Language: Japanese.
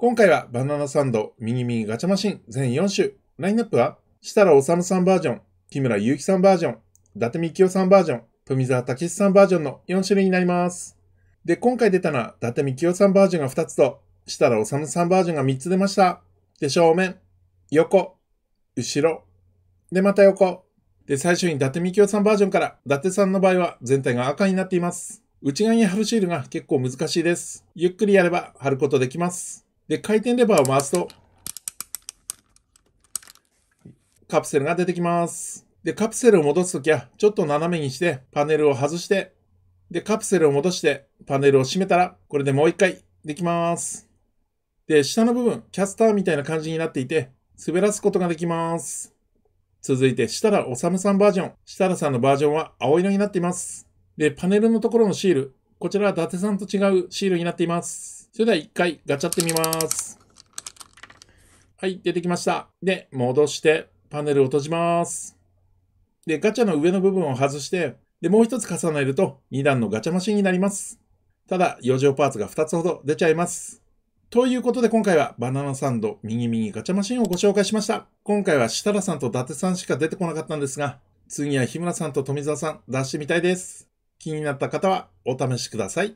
今回はバナナサンド、ミニミニガチャマシン全4種。ラインナップは、設楽治さんバージョン、木村祐希さんバージョン、伊達みきおさんバージョン、富澤たけしさんバージョンの4種類になります。で、今回出たのは、伊達みきおさんバージョンが2つと、設楽治さんバージョンが3つ出ました。で、正面、横、後ろ、で、また横。で、最初に伊達みきおさんバージョンから、伊達さんの場合は全体が赤になっています。内側に貼るシールが結構難しいです。ゆっくりやれば貼ることできます。で、回転レバーを回すと、カプセルが出てきます。で、カプセルを戻すときは、ちょっと斜めにして、パネルを外して、で、カプセルを戻して、パネルを閉めたら、これでもう一回できます。で、下の部分、キャスターみたいな感じになっていて、滑らすことができます。続いて、設楽治さんバージョン。設楽さんのバージョンは青色になっています。で、パネルのところのシール、こちらは伊達さんと違うシールになっています。それでは一回ガチャってみます。はい、出てきました。で、戻して、パネルを閉じます。で、ガチャの上の部分を外して、で、もう一つ重ねると2段のガチャマシンになります。ただ、余剰パーツが2つほど出ちゃいます。ということで今回はバナナサンド右右ガチャマシンをご紹介しました。今回は設楽さんと伊達さんしか出てこなかったんですが、次は日村さんと富澤さん出してみたいです。気になった方はお試しください。